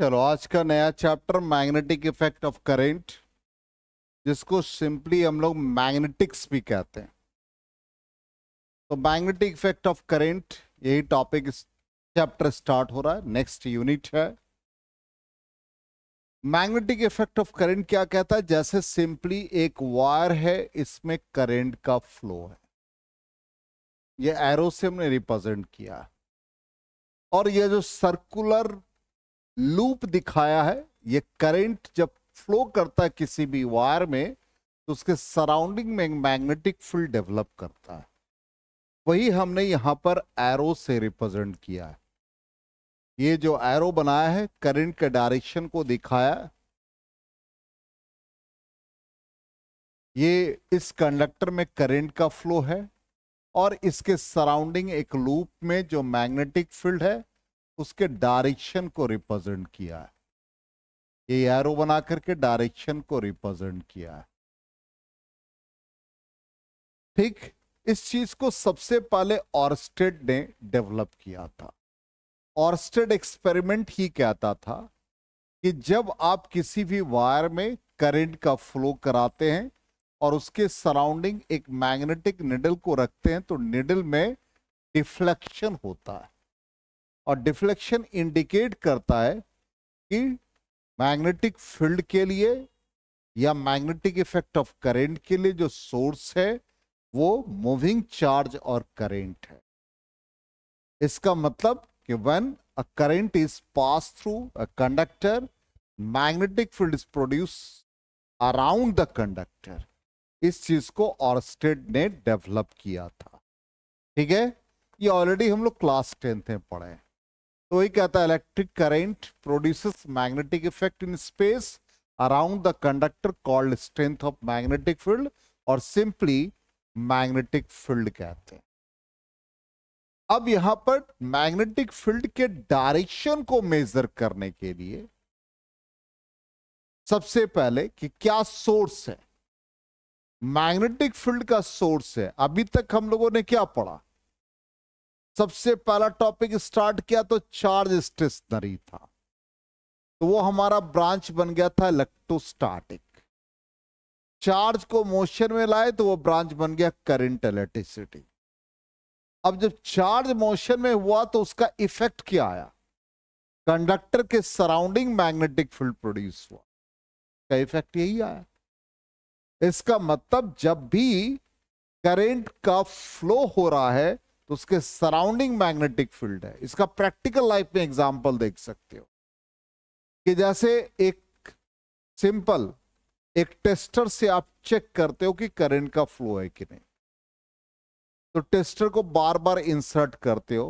चलो आज का नया chapter magnetic effect of current जिसको सिंपली हम लोग मैग्नेटिक्स भी कहते हैं तो मैग्नेटिक इफेक्ट ऑफ करेंट यही टॉपिक चैप्टर स्टार्ट हो रहा है नेक्स्ट यूनिट है मैग्नेटिक इफेक्ट ऑफ करंट क्या कहता है जैसे सिंपली एक वायर है इसमें करंट का फ्लो है ये एरो से हमने रिप्रेजेंट किया और ये जो सर्कुलर लूप दिखाया है ये करंट जब फ्लो करता है किसी भी वायर में तो उसके सराउंडिंग में मैग्नेटिक फील्ड डेवलप करता है वही हमने यहाँ पर एरो से रिप्रेजेंट किया है ये जो एरो बनाया है करंट के डायरेक्शन को दिखाया ये इस कंडक्टर में करंट का फ्लो है और इसके सराउंडिंग एक लूप में जो मैग्नेटिक फील्ड है उसके डायरेक्शन को रिप्रेजेंट किया है ये एरो बना करके डायरेक्शन को रिप्रेजेंट किया है ठीक इस चीज को सबसे पहले ऑर्स्टेड ने डेवलप किया था ऑर्स्टेड एक्सपेरिमेंट ही कहता था कि जब आप किसी भी वायर में करंट का फ्लो कराते हैं और उसके सराउंडिंग एक मैग्नेटिक निडल को रखते हैं तो निडल में डिफ्लेक्शन होता है और डिफ्लेक्शन इंडिकेट करता है कि मैग्नेटिक फील्ड के लिए या मैग्नेटिक इफेक्ट ऑफ करेंट के लिए जो सोर्स है वो मूविंग चार्ज और करेंट है इसका मतलब कि when a current is pass through a conductor magnetic field is produce around the conductor इस चीज को ऑर्स्टेड ने डेवलप किया था ठीक है ये ऑलरेडी हम लोग क्लास टेंथ में पढ़े हैं तो वही कहता है electric current produces magnetic effect in space around the conductor called strength of magnetic field और सिंपली मैग्नेटिक फील्ड कहते हैं अब यहां पर मैग्नेटिक फील्ड के डायरेक्शन को मेजर करने के लिए सबसे पहले कि क्या सोर्स है मैग्नेटिक फील्ड का सोर्स है अभी तक हम लोगों ने क्या पढ़ा सबसे पहला टॉपिक स्टार्ट किया तो चार्ज स्टेशनरी था तो वो हमारा ब्रांच बन गया था इलेक्ट्रोस्टैटिक चार्ज को मोशन में लाए तो वो ब्रांच बन गया करंट इलेक्ट्रिसिटी अब जब चार्ज मोशन में हुआ तो उसका इफेक्ट क्या आया कंडक्टर के सराउंडिंग मैग्नेटिक फील्ड प्रोड्यूस हुआ का इफेक्ट यही आया इसका मतलब जब भी करंट का फ्लो हो रहा है तो उसके सराउंडिंग मैग्नेटिक फील्ड है इसका प्रैक्टिकल लाइफ में एग्जाम्पल देख सकते हो कि जैसे एक सिंपल एक टेस्टर से आप चेक करते हो कि करंट का फ्लो है कि नहीं तो टेस्टर को बार बार इंसर्ट करते हो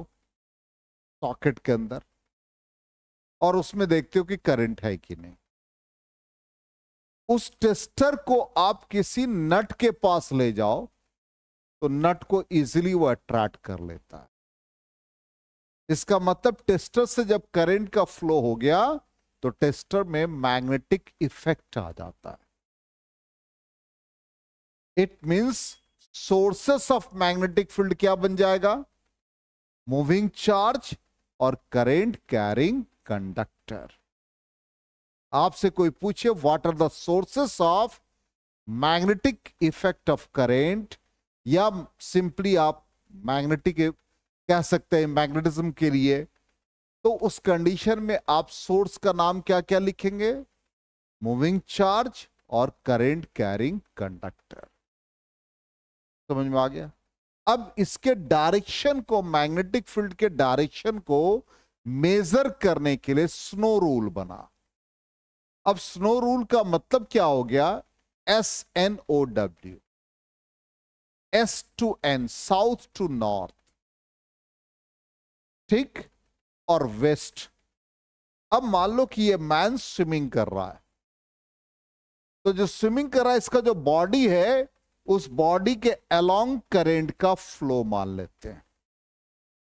सॉकेट के अंदर और उसमें देखते हो कि करंट है कि नहीं उस टेस्टर को आप किसी नट के पास ले जाओ तो नट को इजीली वो अट्रैक्ट कर लेता है इसका मतलब टेस्टर से जब करंट का फ्लो हो गया तो टेस्टर में मैग्नेटिक इफेक्ट आ जाता है it means sources of magnetic field क्या बन जाएगा मूविंग चार्ज और करेंट कैरिंग कंडक्टर आपसे कोई पूछे what are the sources of magnetic effect of current या सिंपली आप मैग्नेटिक कह सकते हैं मैग्नेटिज्म के लिए तो उस कंडीशन में आप सोर्स का नाम क्या क्या लिखेंगे मूविंग चार्ज और करेंट कैरिंग कंडक्टर समझ में आ गया अब इसके डायरेक्शन को मैग्नेटिक फील्ड के डायरेक्शन को मेजर करने के लिए स्नो रूल बना अब स्नो रूल का मतलब क्या हो गया S N O W S to N south to north ठीक और वेस्ट अब मान लो कि ये मैन स्विमिंग कर रहा है तो जो स्विमिंग कर रहा है इसका जो बॉडी है उस बॉडी के अलोंग करेंट का फ्लो मान लेते हैं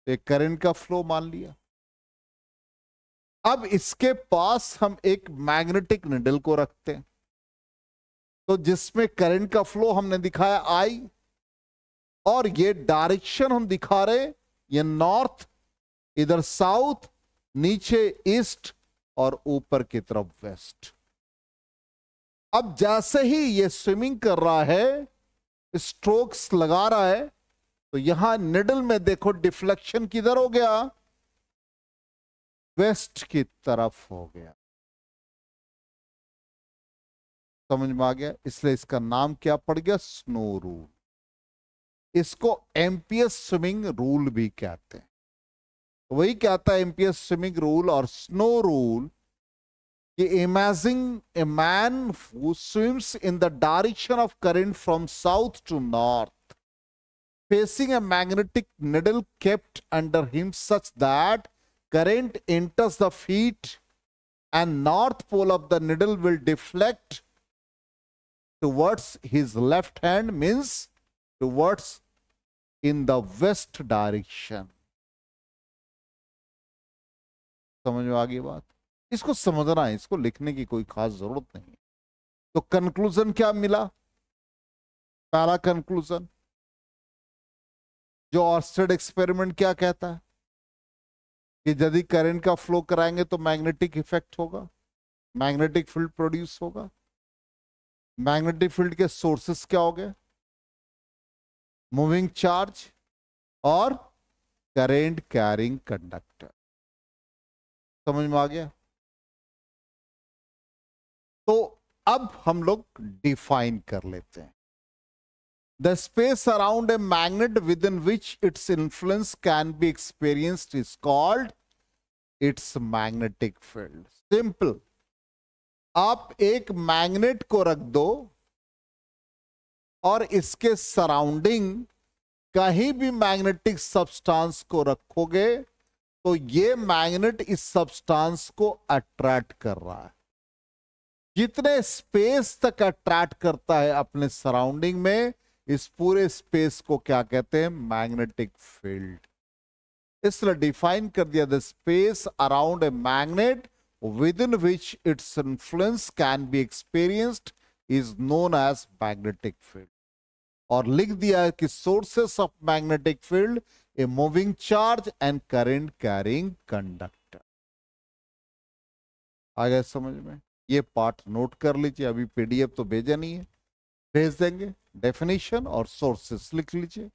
तो एक करंट का फ्लो मान लिया अब इसके पास हम एक मैग्नेटिक निडल को रखते हैं तो जिसमें करंट का फ्लो हमने दिखाया आई और ये डायरेक्शन हम दिखा रहे ये नॉर्थ इधर साउथ नीचे ईस्ट और ऊपर की तरफ वेस्ट अब जैसे ही ये स्विमिंग कर रहा है स्ट्रोक्स लगा रहा है तो यहां निडल में देखो डिफ्लेक्शन किधर हो गया वेस्ट की तरफ हो गया समझ में आ गया इसलिए इसका नाम क्या पड़ गया स्नो रूट इसको एमपीएस स्विमिंग रूल भी कहते हैं तो वही कहता है एमपीएस स्विमिंग रूल और स्नो रूल कि imagining a man who swims in the direction of current from south to north facing a magnetic needle kept under him such that current enters the feet and north pole of the needle will deflect towards his left hand means towards in the west direction समझ में आ गई बात इसको समझना है इसको लिखने की कोई खास जरूरत नहीं तो कंक्लूजन क्या मिला पहला कंक्लूजन जो ऑर्स्टेड एक्सपेरिमेंट क्या कहता है कि यदि करंट का फ्लो कराएंगे तो मैग्नेटिक इफेक्ट होगा मैग्नेटिक फील्ड प्रोड्यूस होगा मैग्नेटिक फील्ड के सोर्सेस क्या हो गए मूविंग चार्ज और करेंट कैरिंग कंडक्टर समझ में आ गया तो अब हम लोग डिफाइन कर लेते हैं the space around a magnet within which its influence can be experienced is called its magnetic field simple आप एक मैग्नेट को रख दो और इसके सराउंडिंग कहीं भी मैग्नेटिक सब्सटेंस को रखोगे तो ये मैग्नेट इस सब्सटेंस को अट्रैक्ट कर रहा है जितने स्पेस तक अट्रैक्ट करता है अपने सराउंडिंग में इस पूरे स्पेस को क्या कहते हैं मैग्नेटिक फील्ड इसलिए डिफाइन कर दिया the space around a magnet within which its influence can be experienced is known as magnetic field और लिख दिया है कि sources of magnetic field a moving charge and current carrying conductor आ गया समझ में ये पार्ट नोट कर लीजिए अभी पीडीएफ तो भेजा नहीं है भेज देंगे डेफिनेशन और सोर्सेस लिख लीजिए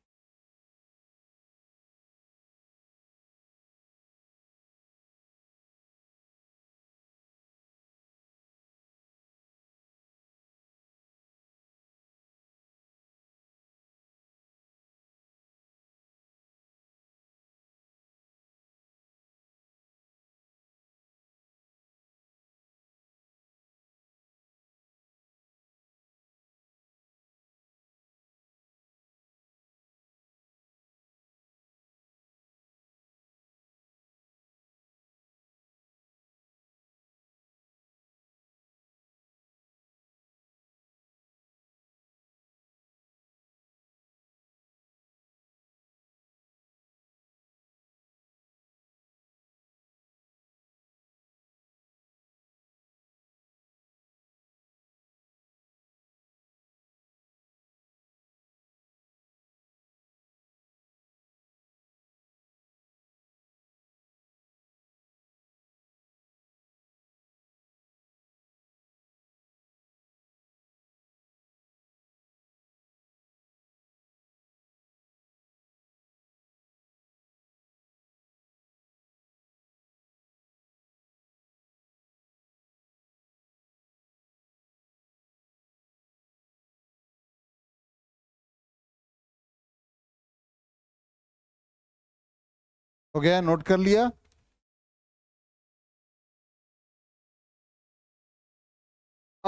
हो गया नोट कर लिया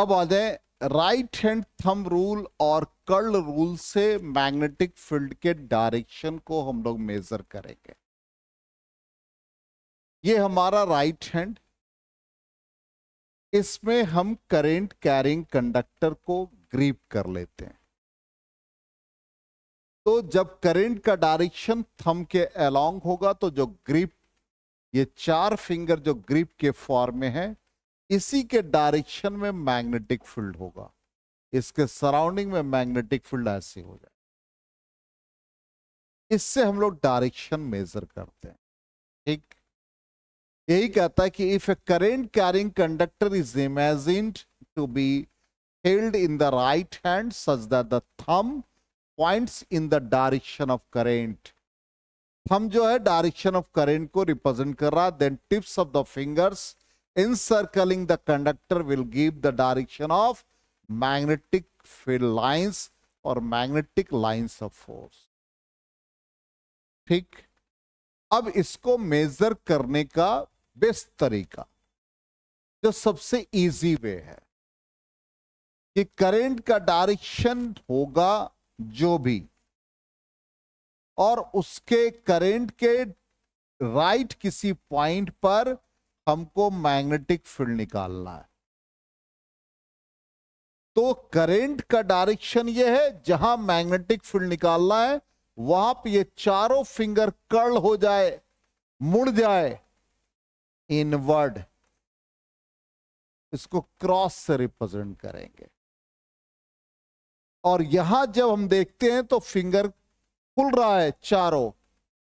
अब आ जाए राइट हैंड थम रूल और कर्ल रूल से मैग्नेटिक फील्ड के डायरेक्शन को हम लोग मेजर करेंगे ये हमारा राइट हैंड इसमें हम करेंट कैरिंग कंडक्टर को ग्रीप कर लेते हैं तो जब करंट का डायरेक्शन थम के अलोंग होगा तो जो ग्रिप ये चार फिंगर जो ग्रिप के फॉर्म में है इसी के डायरेक्शन में मैग्नेटिक फील्ड होगा इसके सराउंडिंग में मैग्नेटिक फील्ड ऐसे हो जाए इससे हम लोग डायरेक्शन मेजर करते हैं ठीक यही कहता है कि if a current carrying conductor is imagined to be held in the right hand such that the thumb points in the direction of current हम जो है डायरेक्शन ऑफ करेंट को रिप्रेजेंट कर रहा then tips of the fingers encircling the conductor will give the direction of magnetic field lines और magnetic lines of force ठीक अब इसको मेजर करने का बेस्ट तरीका जो सबसे इजी वे है कि करंट का डायरेक्शन होगा जो भी और उसके करंट के राइट किसी पॉइंट पर हमको मैग्नेटिक फील्ड निकालना है तो करंट का डायरेक्शन यह है जहां मैग्नेटिक फील्ड निकालना है वहां पे ये चारों फिंगर कर्ल हो जाए मुड़ जाए इनवर्ड इसको क्रॉस से रिप्रेजेंट करेंगे और यहां जब हम देखते हैं तो फिंगर खुल रहा है चारों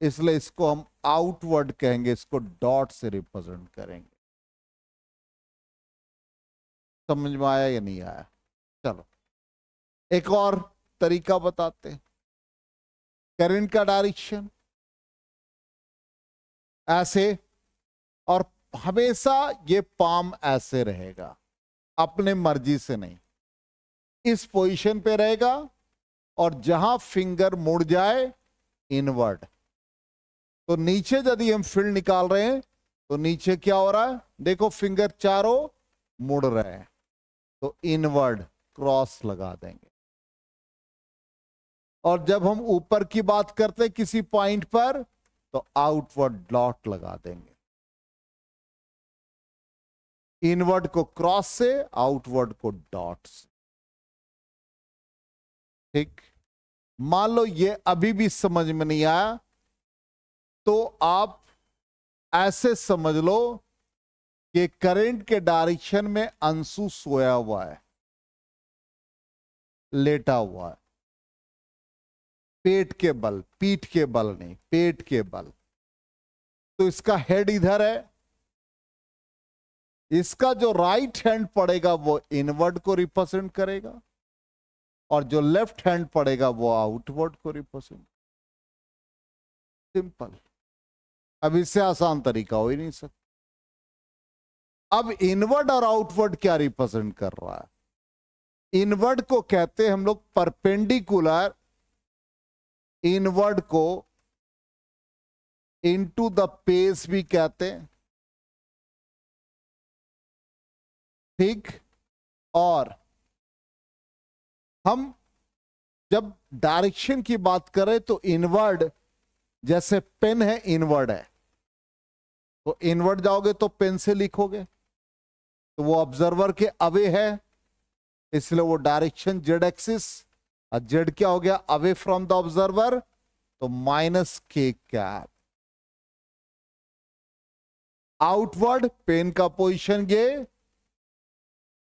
इसलिए इसको हम आउटवर्ड कहेंगे इसको डॉट से रिप्रेजेंट करेंगे समझ में आया या नहीं आया चलो एक और तरीका बताते हैं करंट का डायरेक्शन ऐसे और हमेशा ये पाम ऐसे रहेगा अपने मर्जी से नहीं इस पोजीशन पे रहेगा और जहां फिंगर मुड़ जाए इनवर्ड तो नीचे यदि हम फील्ड निकाल रहे हैं तो नीचे क्या हो रहा है देखो फिंगर चारों मुड़ रहे हैं तो इनवर्ड क्रॉस लगा देंगे और जब हम ऊपर की बात करते किसी पॉइंट पर तो आउटवर्ड डॉट लगा देंगे इनवर्ड को क्रॉस से आउटवर्ड को डॉट से ठीक मान लो ये अभी भी समझ में नहीं आया तो आप ऐसे समझ लो कि करंट के डायरेक्शन में अंशु सोया हुआ है लेटा हुआ है पेट के बल पीठ के बल नहीं पेट के बल तो इसका हेड इधर है इसका जो राइट हैंड पड़ेगा वो इनवर्ड को रिप्रेजेंट करेगा और जो लेफ्ट हैंड पड़ेगा वो आउटवर्ड को रिप्रेजेंट सिंपल अब इससे आसान तरीका हो ही नहीं सकता अब इनवर्ड और आउटवर्ड क्या रिप्रेजेंट कर रहा है इनवर्ड को कहते हैं हम लोग परपेंडिकुलर इनवर्ड को इनटू द पेस भी कहते हैं ठीक और हम जब डायरेक्शन की बात करें तो इनवर्ड जैसे पेन है इनवर्ड है तो इनवर्ड जाओगे तो पेन से लिखोगे तो वो ऑब्जर्वर के अवे है इसलिए वो डायरेक्शन जेड एक्सिस और जेड क्या हो गया अवे फ्रॉम द ऑब्जर्वर तो minus K cap outward pen का पोजीशन ये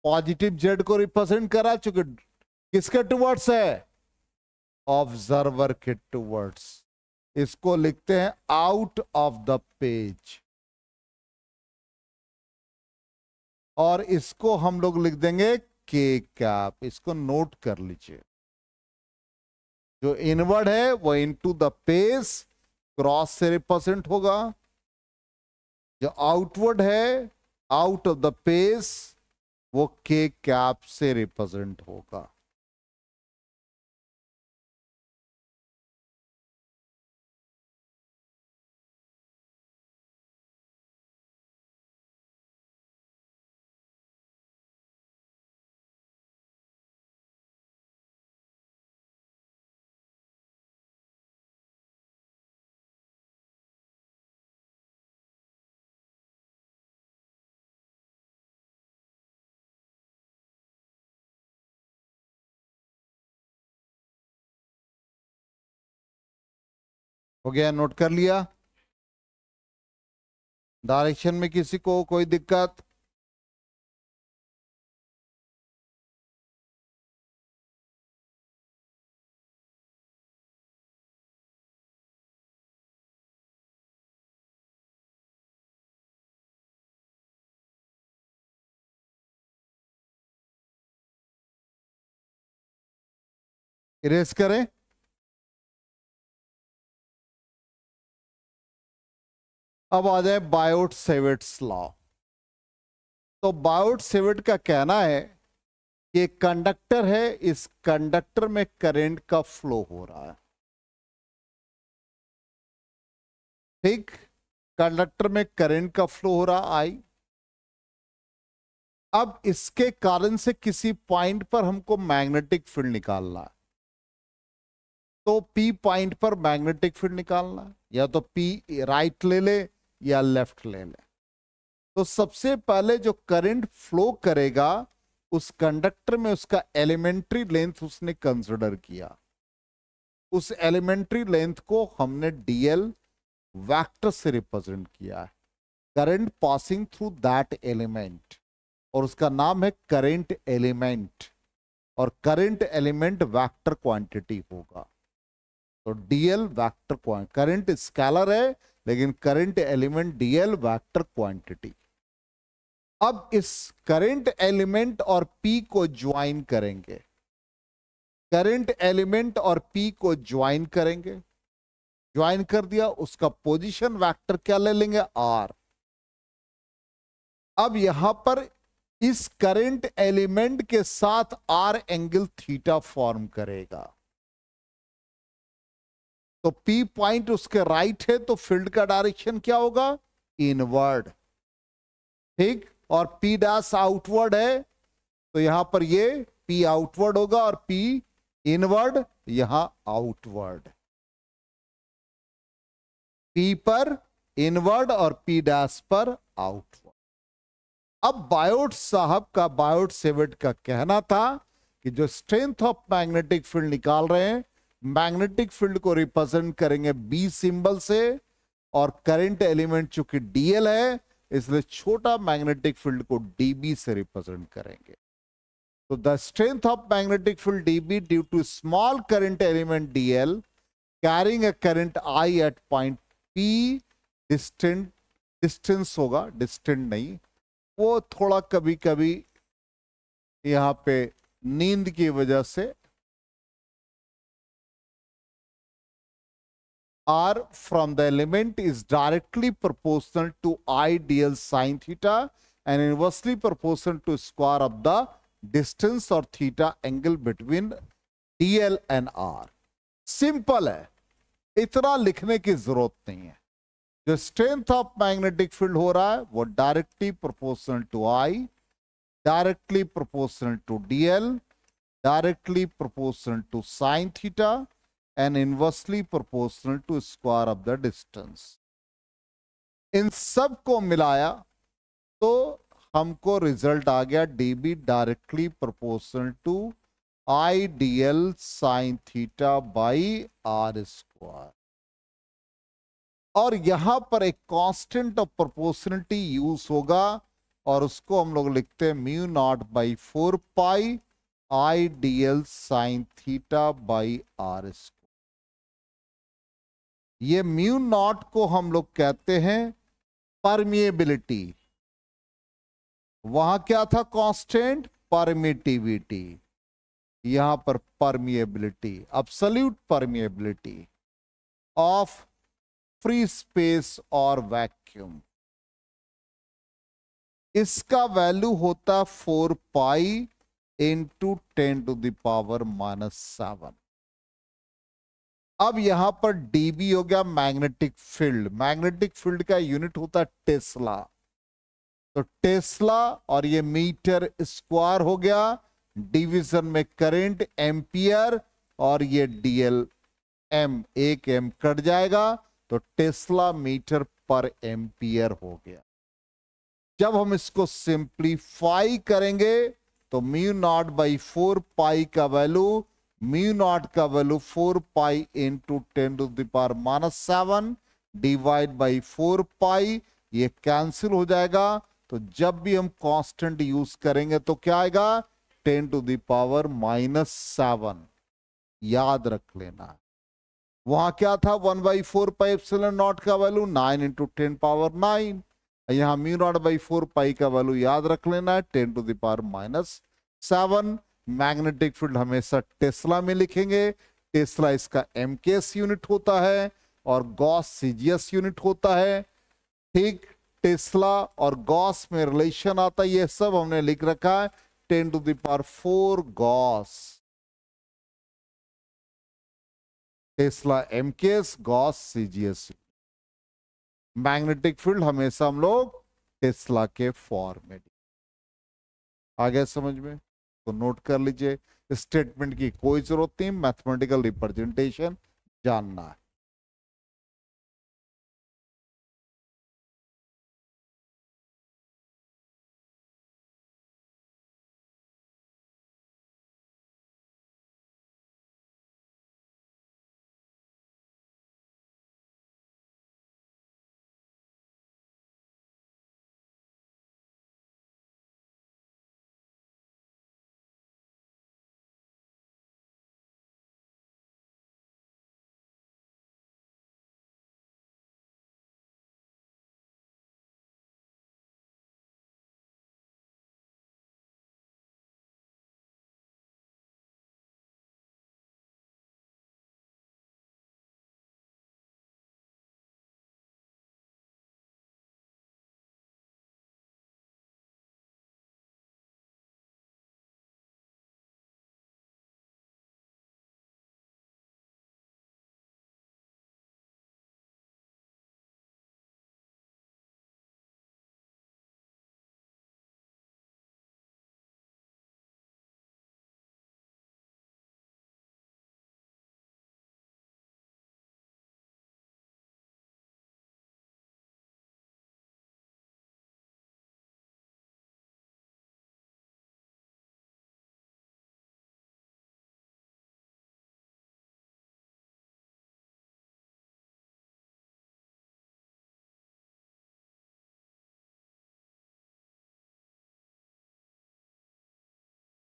पॉजिटिव जेड को रिप्रेजेंट करा चूंकि किसके टूवर्ड्स है ऑब्जर्वर के टूवर्ड्स इसको लिखते हैं आउट ऑफ द पेज और इसको हम लोग लिख देंगे के कैप इसको नोट कर लीजिए जो इनवर्ड है वो इनटू द पेज क्रॉस से रिप्रेजेंट होगा जो आउटवर्ड है आउट ऑफ द पेज वो के कैप से रिप्रेजेंट होगा हो गया नोट कर लिया डायरेक्शन में किसी को कोई दिक्कत इरेज करें अब आ जाए बायोट सेविट्स लॉ तो बायोट सेवेट का कहना है कि कंडक्टर है इस कंडक्टर में करंट का फ्लो हो रहा है ठीक कंडक्टर में करंट का फ्लो हो रहा आई अब इसके कारण से किसी पॉइंट पर हमको मैग्नेटिक फील्ड निकालना है तो पी पॉइंट पर मैग्नेटिक फील्ड निकालना या तो पी राइट ले ले या लेफ्ट लेन है तो सबसे पहले जो करंट फ्लो करेगा उस कंडक्टर में उसका एलिमेंट्री लेंथ उसने कंसिडर किया उस एलिमेंट्री लेंथ को हमने डीएल वेक्टर से रिप्रेजेंट किया है current passing through that element और उसका नाम है करंट एलिमेंट और करंट एलिमेंट वेक्टर क्वांटिटी होगा तो डीएल वेक्टर करंट स्केलर है लेकिन current element DL vector quantity अब इस करंट एलिमेंट और पी को ज्वाइन करेंगे करंट एलिमेंट और पी को ज्वाइन करेंगे ज्वाइन कर दिया उसका पोजीशन वेक्टर क्या ले लेंगे आर अब यहां पर इस करंट एलिमेंट के साथ आर एंगल थीटा फॉर्म करेगा तो पी पॉइंट उसके राइट है तो फील्ड का डायरेक्शन क्या होगा इनवर्ड ठीक और पी डैश आउटवर्ड है तो यहां पर ये पी आउटवर्ड होगा और पी इनवर्ड यहां आउटवर्ड पी पर इनवर्ड और पी डैश पर आउटवर्ड अब बायोट साहब का बायोट सेवेट का कहना था कि जो स्ट्रेंथ ऑफ मैग्नेटिक फील्ड निकाल रहे हैं मैग्नेटिक फील्ड को रिप्रेजेंट करेंगे बी सिंबल से और करंट एलिमेंट चूंकि डीएल है इसलिए छोटा मैग्नेटिक फील्ड को डीबी से रिप्रेजेंट करेंगे तो the strength of magnetic field DB due to small current element DL carrying a current I at point P distant distance होगा डिस्टेंट नहीं वो थोड़ा कभी कभी यहां पे नींद की वजह से R from the element is directly proportional to ideal sin theta and inversely proportional to square of the distance or theta angle between DL and R. simple hai itna likhne ki zarurat nahi hai the strength of magnetic field ho raha hai wo directly proportional to i directly proportional to dl directly proportional to sin theta and inversely proportional to square of the distance. इन सब को मिलाया तो हमको result आ गया D B directly proportional to I D L sine theta by R square और यहां पर एक कांस्टेंट ऑफ प्रोपोर्शनलिटी यूज होगा और उसको हम लोग लिखते हैं mu naught by four pi I D L sine theta by R square ये म्यू नॉट को हम लोग कहते हैं परमिएबिलिटी वहां क्या था कांस्टेंट परमिटिविटी यहां पर permeability absolute permeability of free space और वैक्यूम इसका वैल्यू होता है four pi into ten to the power minus seven अब यहां पर डीबी हो गया मैग्नेटिक फील्ड मैग्नेटिक फील्ड का यूनिट होता है टेस्ला तो टेस्ला और ये मीटर स्क्वायर हो गया डिवीजन में करंट एम्पियर और ये डीएल एम एक एम कट जाएगा तो टेस्ला मीटर पर एम्पियर हो गया जब हम इसको सिंप्लीफाई करेंगे तो mu naught by four pi का वैल्यू म्यू नॉट का value four pi into ten to the power minus seven divide by four pi ये कैंसिल हो जाएगा तो जब भी हम कांस्टेंट यूज करेंगे तो क्या आएगा ten to the power minus seven याद रख लेना वहां क्या था one by four pi epsilon naught का value nine into ten power nine यहां mu naught by four pi का वैल्यू याद रख लेना है ten to the power minus seven magnetic field हमेशा टेस्ला में लिखेंगे टेस्ला इसका एम यूनिट होता है और गॉस सीजीएस यूनिट होता है ठीक टेस्ला और गॉस में रिलेशन आता है ये सब हमने लिख रखा है ten to the power four gauss tesla M K S gauss CGS magnetic field हमेशा हम लोग टेस्ला के फॉर्मेट आ गया समझ में तो नोट कर लीजिए स्टेटमेंट की कोई जरूरत नहीं मैथमेटिकल रिप्रेजेंटेशन जानना है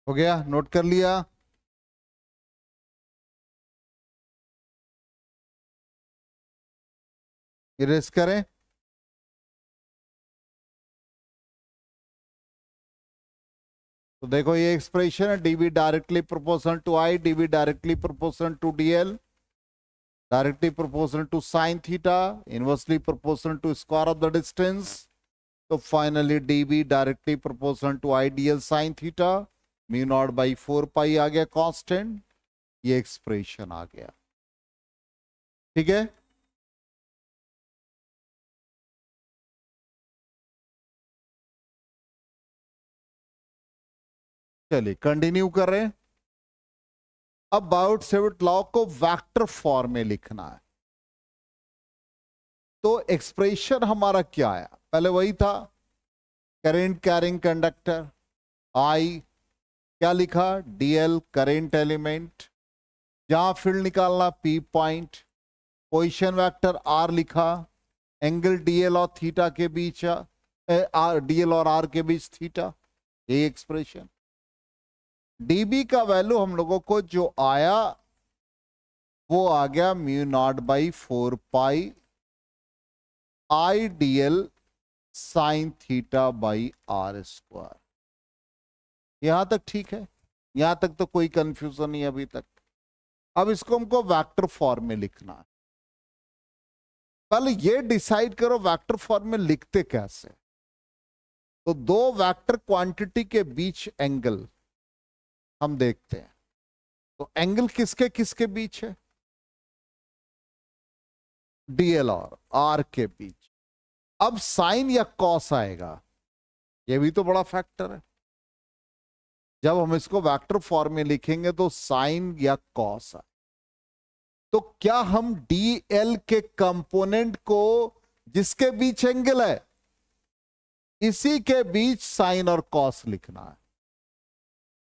हो गया नोट कर लिया इरेज करें तो देखो ये एक्सप्रेशन है DB directly proportional to I DB directly proportional to DL directly proportional to sine theta inversely proportional to square of the distance तो finally DB directly proportional to I DL sine theta mu naught by four pi आ गया constant ये expression आ गया ठीक है चलिए continue कर रहे हैं अब बाउट सेवट लॉ को वेक्टर फॉर्म में लिखना है तो एक्सप्रेशन हमारा क्या आया पहले वही था करंट कैरिंग कंडक्टर आई क्या लिखा डीएल करेंट एलिमेंट जहां फील्ड निकालना P point position vector R लिखा एंगल डीएल और थीटा के बीच आर डीएल और आर के बीच थीटा ये एक्सप्रेशन डीबी का वैल्यू हम लोगों को जो आया वो आ गया mu naught by four pi I D L sine theta by R square यहां तक ठीक है यहां तक तो कोई कंफ्यूजन नहीं अभी तक अब इसको हमको वैक्टर फॉर्म में लिखना है पहले ये डिसाइड करो वैक्टर फॉर्म में लिखते कैसे तो दो वैक्टर क्वांटिटी के बीच एंगल हम देखते हैं तो एंगल किसके किसके बीच है डीएल और आर के बीच अब साइन या कॉस आएगा यह भी तो बड़ा फैक्टर है जब हम इसको वेक्टर फॉर्म में लिखेंगे तो साइन या कॉस तो क्या हम डी एल के कंपोनेंट को जिसके बीच एंगल है इसी के बीच साइन और कॉस लिखना है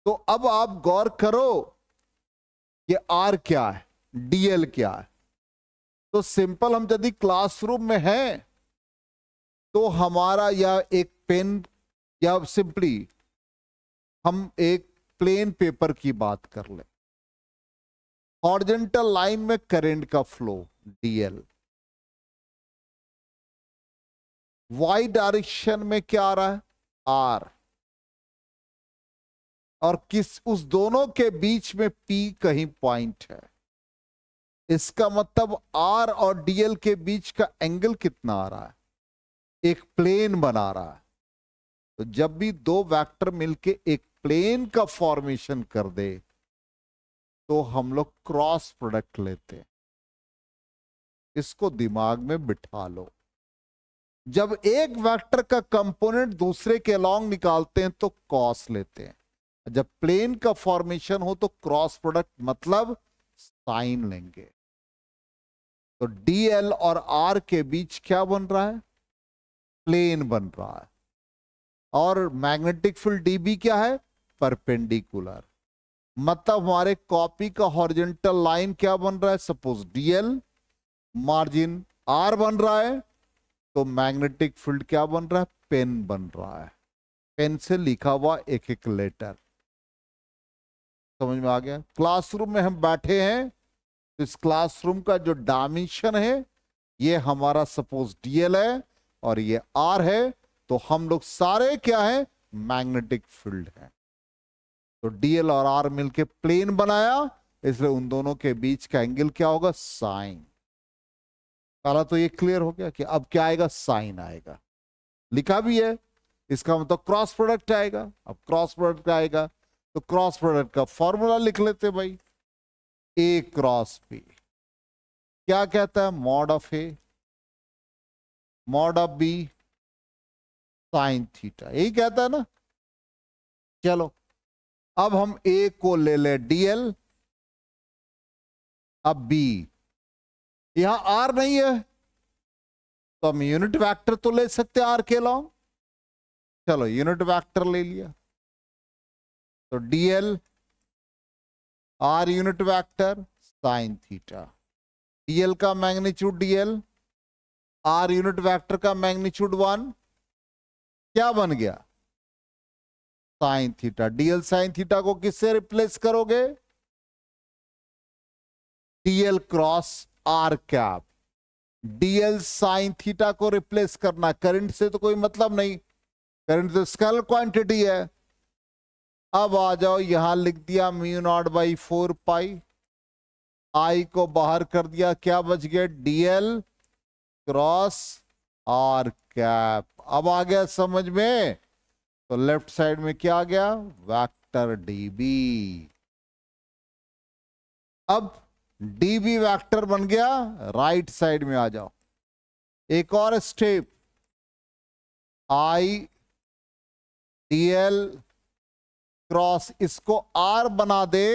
तो अब आप गौर करो कि आर क्या है डीएल क्या है तो सिंपल हम यदि क्लासरूम में हैं तो हमारा या एक पेन या सिंपली हम एक प्लेन पेपर की बात कर ले हॉर्जेंटल लाइन में करंट का फ्लो डीएल वाई डायरेक्शन में क्या आ रहा है आर और किस उस दोनों के बीच में पी कहीं पॉइंट है इसका मतलब आर और डीएल के बीच का एंगल कितना आ रहा है एक प्लेन बना रहा है तो जब भी दो वेक्टर मिलके एक प्लेन का फॉर्मेशन कर दे तो हम लोग क्रॉस प्रोडक्ट लेते हैं इसको दिमाग में बिठा लो जब एक वेक्टर का कंपोनेंट दूसरे के अलॉन्ग निकालते हैं तो कॉस लेते हैं जब प्लेन का फॉर्मेशन हो तो क्रॉस प्रोडक्ट मतलब साइन लेंगे तो डीएल और आर के बीच क्या बन रहा है प्लेन बन रहा है और मैग्नेटिक फील्ड डी बी क्या है परपेंडिकुलर मतलब हमारे कॉपी का हॉरिजेंटल लाइन क्या बन रहा है सपोज डीएल मार्जिन आर बन रहा है तो मैग्नेटिक फील्ड क्या बन रहा है पेन बन रहा है पेन से लिखा हुआ एक एक लेटर समझ में आ गया क्लासरूम में हम बैठे हैं तो इस क्लासरूम का जो डायमेंशन है ये हमारा सपोज डीएल है और ये आर है तो हम लोग सारे क्या है मैग्नेटिक फील्ड है तो डीएल और आर मिलके प्लेन बनाया इसलिए उन दोनों के बीच का एंगल क्या होगा साइन पहला तो ये क्लियर हो गया कि अब क्या आएगा साइन आएगा लिखा भी है इसका मतलब क्रॉस प्रोडक्ट आएगा अब क्रॉस प्रोडक्ट आएगा तो क्रॉस प्रोडक्ट का फॉर्मूला लिख लेते भाई ए क्रॉस बी क्या कहता है mod of A mod of B sine theta यही कहता है ना चलो अब हम ए को ले ले डीएल अब बी यहां आर नहीं है तो हम यूनिट वेक्टर तो ले सकते आर के लॉन्ग चलो यूनिट वेक्टर ले लिया तो DL R unit vector sine theta DL का magnitude DL R unit vector का मैग्नीट्यूड वन क्या बन गया sine theta DL sine theta को किससे रिप्लेस करोगे DL cross R cap DL sine theta को रिप्लेस करना करंट से तो कोई मतलब नहीं करंट तो स्केलर क्वांटिटी है अब आ जाओ यहां लिख दिया mu naught by four pi I को बाहर कर दिया क्या बच गया डीएल क्रॉस आर कैप अब आ गया समझ में तो लेफ्ट साइड में क्या आ गया वेक्टर डीबी अब डीबी वेक्टर बन गया राइट साइड में आ जाओ एक और स्टेप आई डीएल क्रॉस इसको आर बना दे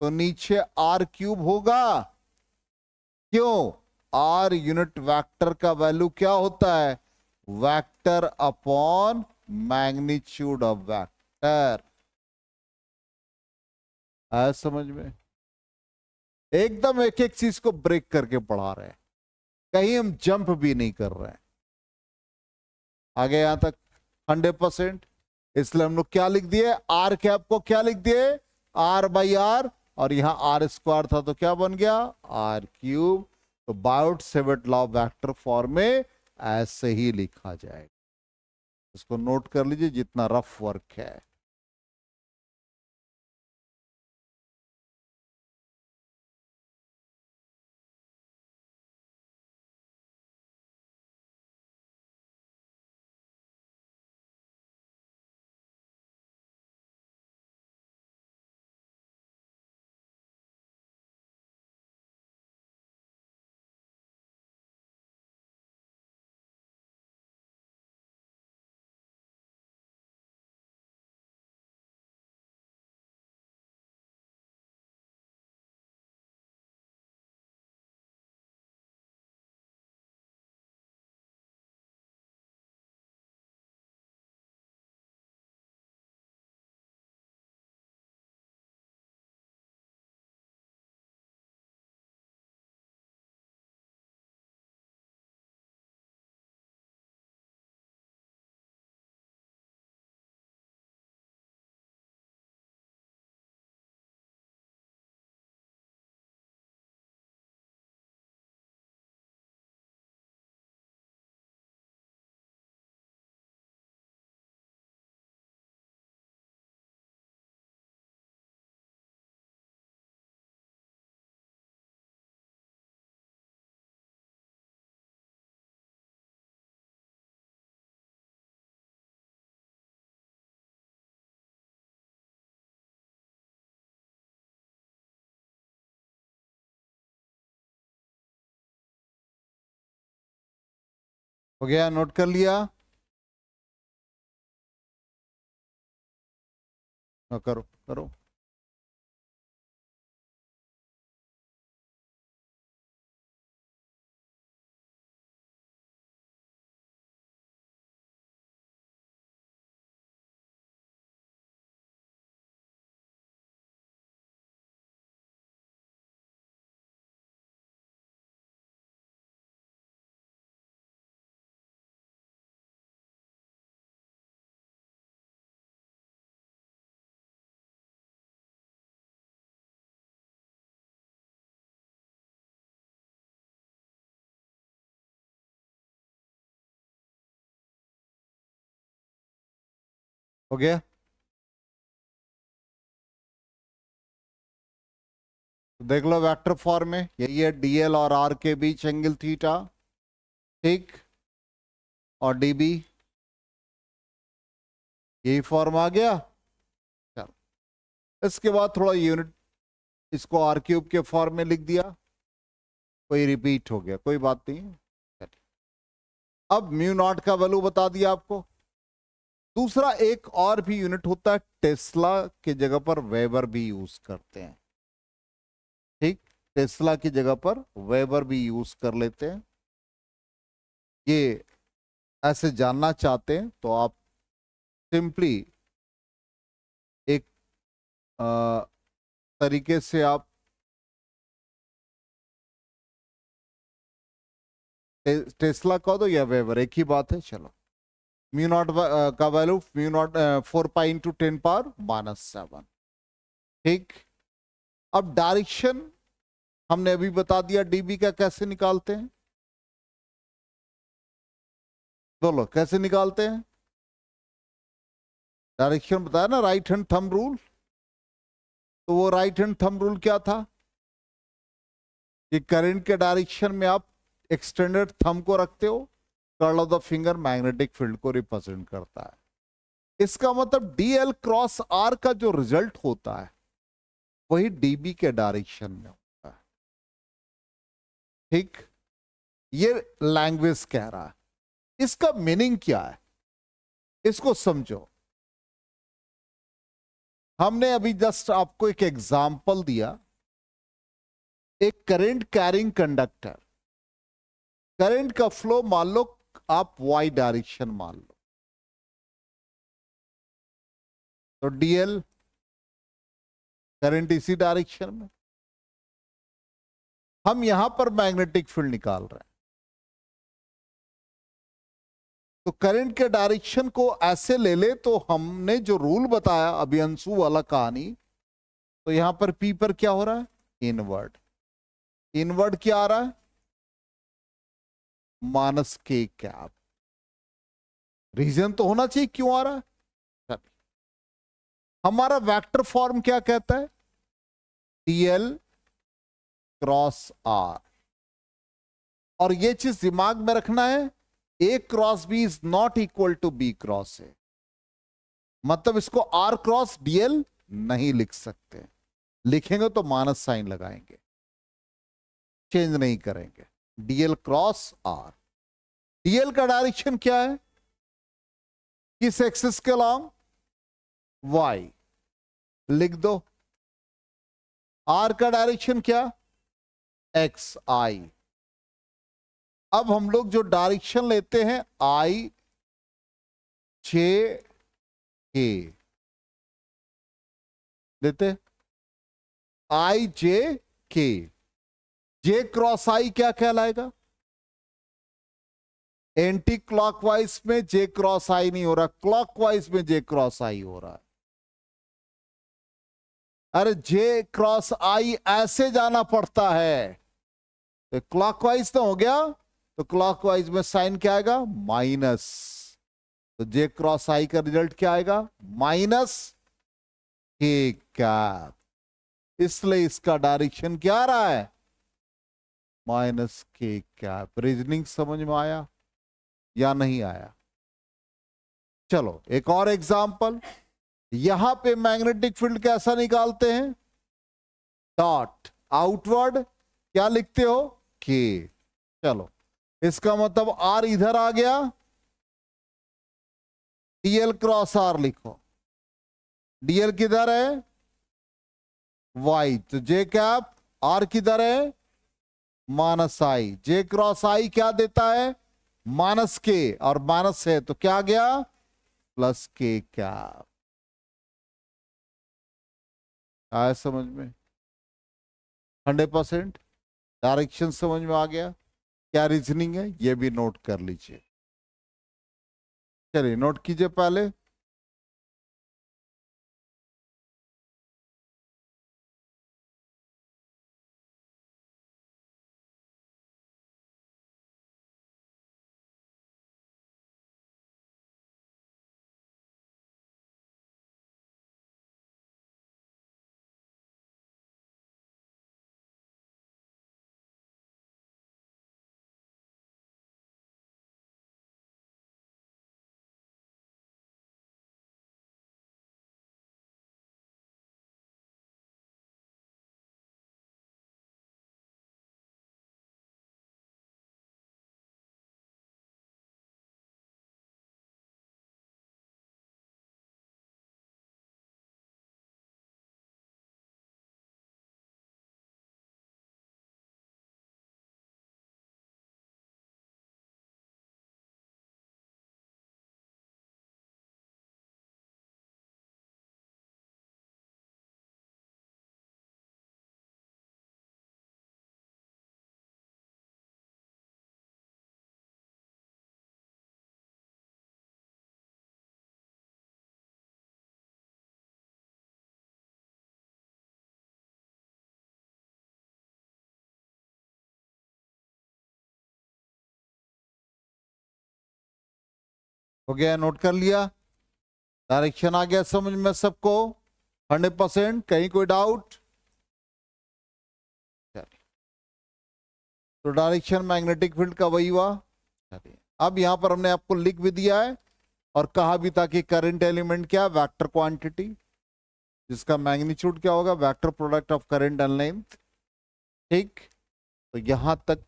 तो नीचे आर क्यूब होगा क्यों आर यूनिट वेक्टर का वैल्यू क्या होता है vector upon magnitude of vector आया समझ में एकदम एक एक चीज को ब्रेक करके पढ़ा रहे हैं कहीं हम जंप भी नहीं कर रहे हैं आगे यहां तक हंड्रेड परसेंट इसलिए हम लोग क्या लिख दिए आर कैप को क्या लिख दिए आर बाई आर और यहां आर स्क्वायर था तो क्या बन गया आर क्यूब तो Biot Savart law vector form में ऐसे ही लिखा जाएगा इसको नोट कर लीजिए जितना रफ वर्क है हो गया नोट कर लिया हाँ, करो करो हो गया तो देख लो वेक्टर फॉर्म में यही है डीएल और आर के बीच एंगल थीटा ठीक और डीबी यही फॉर्म आ गया चलो इसके बाद थोड़ा यूनिट इसको आर क्यूब के फॉर्म में लिख दिया कोई रिपीट हो गया कोई बात नहीं अब म्यू नॉट का वैल्यू बता दिया आपको दूसरा एक और भी यूनिट होता है टेस्ला की जगह पर वेबर भी यूज करते हैं ठीक टेस्ला की जगह पर वेबर भी यूज कर लेते हैं ये ऐसे जानना चाहते हैं तो आप सिंपली एक आ, तरीके से आप टे, टेस्ला कह दो या वेबर एक ही बात है चलो म्यू नॉट का value mu naught four pi into ten power minus seven ठीक अब डायरेक्शन हमने अभी बता दिया डीबी का कैसे निकालते हैं बोलो कैसे निकालते हैं डायरेक्शन बताया ना राइट हैंड थंब रूल तो वो राइट हैंड थंब रूल क्या था कि करंट के डायरेक्शन में आप एक्सटेंडेड थंब को रखते हो curl of the finger magnetic field को रिप्रेजेंट करता है इसका मतलब डी एल क्रॉस आर का जो रिजल्ट होता है वही डीबी के डायरेक्शन में होता है ठीक ये लैंग्वेज कह रहा है इसका मीनिंग क्या है इसको समझो हमने अभी जस्ट आपको एक एग्जाम्पल दिया एक करंट कैरिंग कंडक्टर करंट का फ्लो मान लो आप वाई डायरेक्शन मान लो तो डीएल करंट इसी डायरेक्शन में हम यहां पर मैग्नेटिक फील्ड निकाल रहे हैं तो करंट के डायरेक्शन को ऐसे ले ले तो हमने जो रूल बताया अभी अंशु वाला कहानी तो यहां पर पी पर क्या हो रहा है इनवर्ड इनवर्ड क्या आ रहा है मानस के क्या रीजन तो होना चाहिए क्यों आ रहा है हमारा वेक्टर फॉर्म क्या कहता है डीएल क्रॉस आर और ये चीज दिमाग में रखना है A cross B is not equal to B cross A मतलब इसको आर क्रॉस डीएल नहीं लिख सकते लिखेंगे तो मानस साइन लगाएंगे चेंज नहीं करेंगे डीएल क्रॉस आर डीएल का डायरेक्शन क्या है किस एक्सिस के अलॉन्ग वाई लिख दो आर का डायरेक्शन क्या एक्स आई अब हम लोग जो डायरेक्शन लेते हैं आई छे के लेते आई जे के जे क्रॉस आई क्या कहलाएगा एंटी क्लॉकवाइज में जे क्रॉस आई नहीं हो रहा क्लॉकवाइज में जे क्रॉस आई हो रहा है अरे जे क्रॉस आई ऐसे जाना पड़ता है तो क्लॉकवाइज तो हो गया तो क्लॉकवाइज में साइन क्या आएगा माइनस तो जे क्रॉस आई का रिजल्ट क्या आएगा माइनस के कैप इसलिए इसका डायरेक्शन क्या आ रहा है माइनस के कैप रीजनिंग समझ में आया या नहीं आया चलो एक और एग्जाम्पल यहां पे मैग्नेटिक फील्ड कैसा निकालते हैं डॉट आउटवर्ड क्या लिखते हो के चलो इसका मतलब आर इधर आ गया डीएल क्रॉस आर लिखो डीएल किधर है वाई तो जे कैप आर किधर है मानसाई जे क्रॉस आई क्या देता है मानस के और मानस है तो क्या गया प्लस के क्या आया समझ में हंड्रेड परसेंट डायरेक्शन समझ में आ गया क्या रीजनिंग है ये भी नोट कर लीजिए चलिए नोट कीजिए पहले हो गया नोट कर लिया डायरेक्शन आ गया समझ में सबको हंड्रेड परसेंट कहीं कोई डाउट चलिए तो डायरेक्शन मैग्नेटिक फील्ड का वही हुआ चलिए अब यहां पर हमने आपको लिख भी दिया है और कहा भी था कि करंट एलिमेंट क्या वेक्टर क्वांटिटी जिसका मैग्नीट्यूड क्या होगा vector product of current and length ठीक तो यहां तक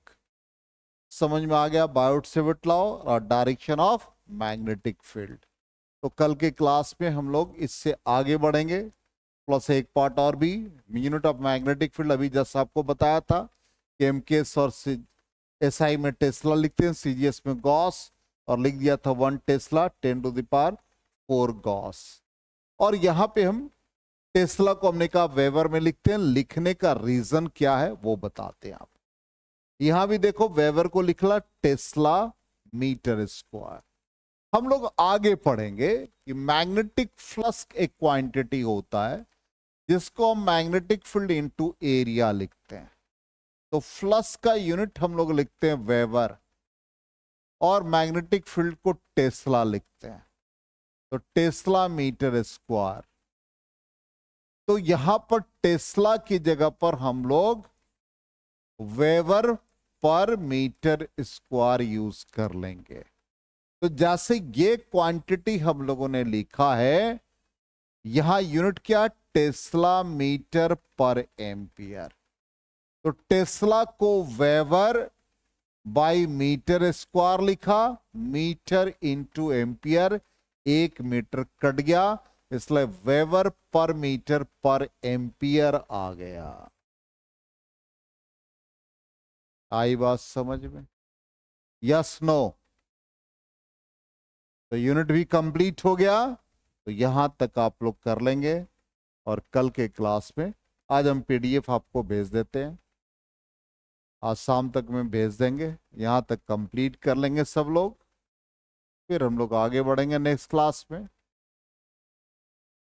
समझ में आ गया बायोट से लाओ और डायरेक्शन ऑफ मैग्नेटिक फील्ड तो कल के क्लास में हम लोग इससे आगे बढ़ेंगे प्लस एक पार्ट और भी यूनिट ऑफ मैग्नेटिक फील्ड अभी जैसा आपको बताया था कि एम और एस आई में टेस्ला लिखते हैं सी में गॉस और लिख दिया था one tesla ten to the four gauss और यहाँ पे हम टेस्ला को हमने कहा वेवर में लिखते हैं लिखने का रीजन क्या है वो बताते हैं आप यहां भी देखो वेवर को लिखला टेस्ला मीटर स्क्वायर हम लोग आगे पढ़ेंगे कि मैग्नेटिक फ्लस्क एक क्वांटिटी होता है जिसको हम मैग्नेटिक फील्ड इनटू एरिया लिखते हैं तो फ्लस्क का यूनिट हम लोग लिखते हैं वेवर और मैग्नेटिक फील्ड को टेस्ला लिखते हैं तो टेस्ला मीटर स्क्वायर तो यहां पर टेस्ला की जगह पर हम लोग वेवर पर मीटर स्क्वायर यूज कर लेंगे तो जैसे ये क्वांटिटी हम लोगों ने लिखा है यहां यूनिट क्या टेस्ला मीटर पर एम्पियर तो टेस्ला को वेवर बाई मीटर स्क्वायर लिखा मीटर इंटू एम्पियर एक मीटर कट गया इसलिए वेवर पर मीटर पर एम्पियर आ गया आई बात समझ में यस नो तो यूनिट भी कंप्लीट हो गया तो यहाँ तक आप लोग कर लेंगे और कल के क्लास में आज हम पीडीएफ आपको भेज देते हैं आज शाम तक में भेज देंगे यहाँ तक कंप्लीट कर लेंगे सब लोग फिर हम लोग आगे बढ़ेंगे नेक्स्ट क्लास में